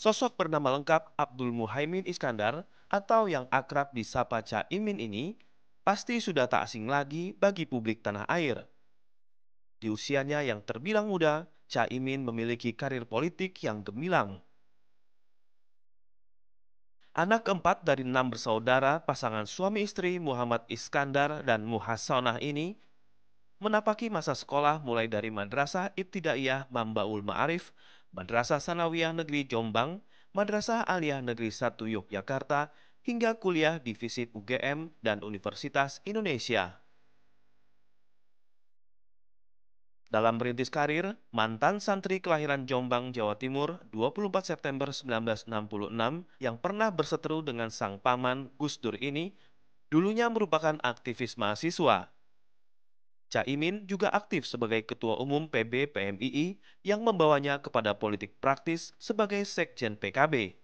Sosok bernama lengkap Abdul Muhaimin Iskandar atau yang akrab disapa Caimin ini pasti sudah tak asing lagi bagi publik tanah air. Di usianya yang terbilang muda, Caimin memiliki karir politik yang gemilang. Anak keempat dari enam bersaudara pasangan suami istri Muhammad Iskandar dan Muhasanah ini menapaki masa sekolah mulai dari Madrasah Ibtidaiyah Mambaul Ma'arif Madrasah Sanawiyah Negeri Jombang, Madrasah Aliyah Negeri 1 Yogyakarta, hingga kuliah di FISIP UGM dan Universitas Indonesia. Dalam merintis karir, mantan santri kelahiran Jombang, Jawa Timur 24 September 1966 yang pernah berseteru dengan sang paman Gus Dur ini, dulunya merupakan aktivis mahasiswa Caimin juga aktif sebagai Ketua Umum PB PMII yang membawanya kepada politik praktis sebagai Sekjen PKB.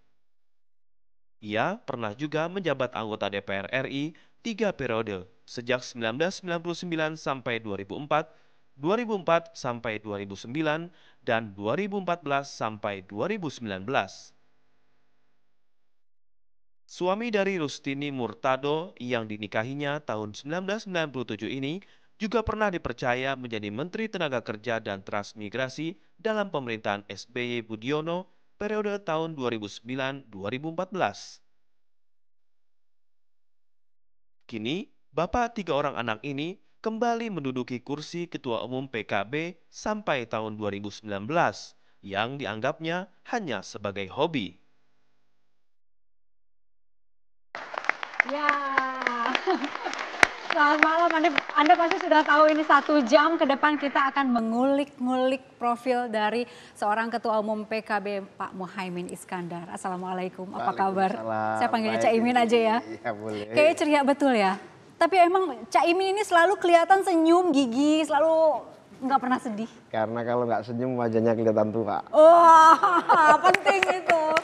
Ia pernah juga menjabat anggota DPR RI tiga periode, sejak 1999 sampai 2004, 2004 sampai 2009, dan 2014 sampai 2019. Suami dari Rustini Murtado yang dinikahinya tahun 1997 ini juga pernah dipercaya menjadi Menteri Tenaga Kerja dan Transmigrasi dalam pemerintahan SBY Budiono periode tahun 2009-2014. Kini, bapak tiga orang anak ini kembali menduduki kursi Ketua Umum PKB sampai tahun 2019 yang dianggapnya hanya sebagai hobi. Ya. Selamat malam, Anda, Anda pasti sudah tahu ini satu jam ke depan kita akan mengulik-ngulik profil dari seorang Ketua Umum PKB Pak Muhaimin Iskandar. Assalamualaikum, apa kabar? Saya panggilnya Cak Imin aja ya. Iya boleh. Kayaknya ceria betul ya. Tapi emang Cak Imin ini selalu kelihatan senyum, gigi, selalu nggak pernah sedih. Karena kalau nggak senyum wajahnya kelihatan tua. Wah, oh, penting itu.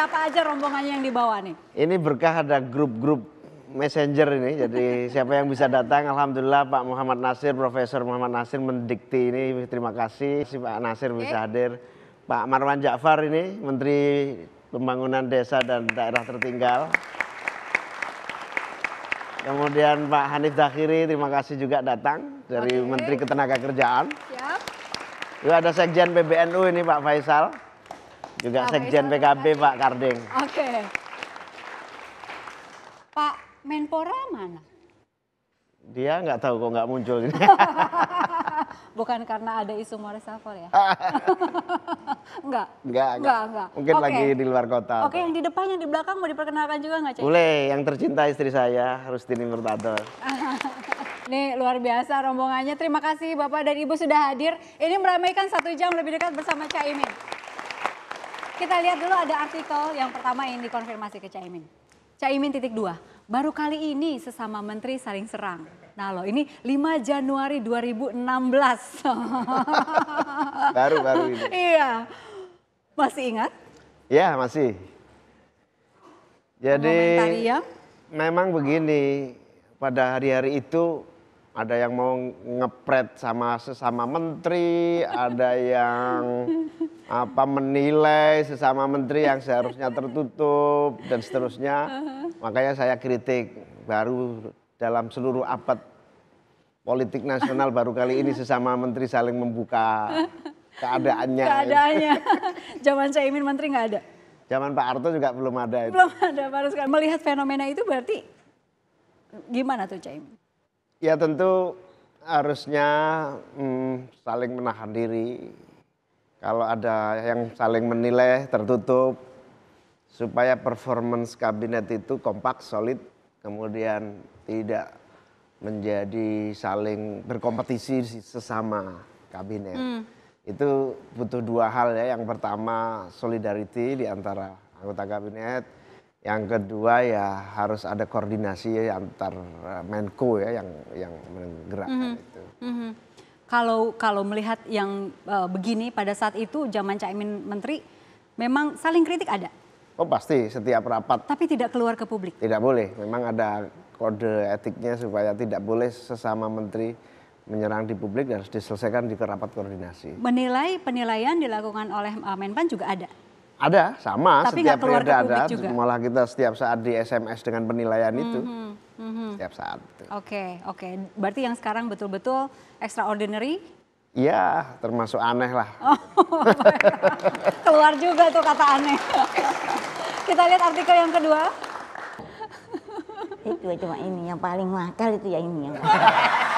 siapa aja rombongannya yang dibawa nih? Ini berkah ada grup-grup messenger ini. Jadi siapa yang bisa datang, Alhamdulillah Pak Muhammad Nasir, Profesor Muhammad Nasir mendikti ini. Terima kasih si Pak Nasir okay. bisa hadir. Pak Marwan Ja'far ini Menteri Pembangunan Desa dan Daerah Tertinggal. Kemudian Pak Hanif Dakhiri, terima kasih juga datang dari okay. Menteri Ketenagakerjaan. Siap. Juga ada Sekjen PBNU ini Pak Faisal. Juga Sekjen PKB Pak Karding. Oke. Pak Menpora mana? Dia nggak tahu kok nggak muncul ini. Bukan karena ada isu mau reshuffle ya? enggak. Enggak, enggak. enggak. Mungkin okay. lagi di luar kota. Oke, okay, yang di depan, yang di belakang mau diperkenalkan juga nggak, Cek? Boleh, yang tercinta istri saya, Rustini Murtado. Ini luar biasa rombongannya. Terima kasih Bapak dan Ibu sudah hadir. Ini meramaikan satu jam lebih dekat bersama Caimin. Kita lihat dulu ada artikel yang pertama ini dikonfirmasi ke Caimin. Caimin titik dua, baru kali ini sesama menteri saling serang. Nah loh ini 5 Januari 2016. Baru-baru ini. Iya. Masih ingat? Iya masih. Jadi ya? memang begini, pada hari-hari itu ada yang mau ngepret sama sesama menteri, ada yang apa menilai sesama menteri yang seharusnya tertutup dan seterusnya. Makanya saya kritik baru dalam seluruh abad politik nasional baru kali ini sesama menteri saling membuka keadaannya. Keadaannya. Zaman saya Imin menteri nggak ada. Zaman Pak Arto juga belum ada. Itu. Belum ada baru sekarang Melihat fenomena itu berarti gimana tuh Caimin? Ya tentu harusnya hmm, saling menahan diri. Kalau ada yang saling menilai tertutup supaya performance kabinet itu kompak, solid, kemudian tidak menjadi saling berkompetisi sesama kabinet. Hmm. Itu butuh dua hal ya. Yang pertama solidarity di antara anggota kabinet yang kedua ya harus ada koordinasi ya antar eh, Menko ya yang yang menggerakkan mm -hmm. itu. Mm -hmm. Kalau kalau melihat yang uh, begini pada saat itu zaman Caimin menteri memang saling kritik ada. Oh pasti setiap rapat. Tapi tidak keluar ke publik. Tidak boleh. Memang ada kode etiknya supaya tidak boleh sesama menteri menyerang di publik dan harus diselesaikan di rapat koordinasi. Menilai penilaian dilakukan oleh eh, Menpan juga ada. Ada, sama. Tapi setiap periode ada. Juga. Malah kita setiap saat di SMS dengan penilaian mm-hmm. itu. Mm-hmm. Setiap saat. Oke, okay, oke. Okay. Berarti yang sekarang betul-betul extraordinary? Iya, termasuk aneh lah. Oh, Keluar juga tuh kata aneh. kita lihat artikel yang kedua. itu cuma ini yang paling mahal itu ya ini yang.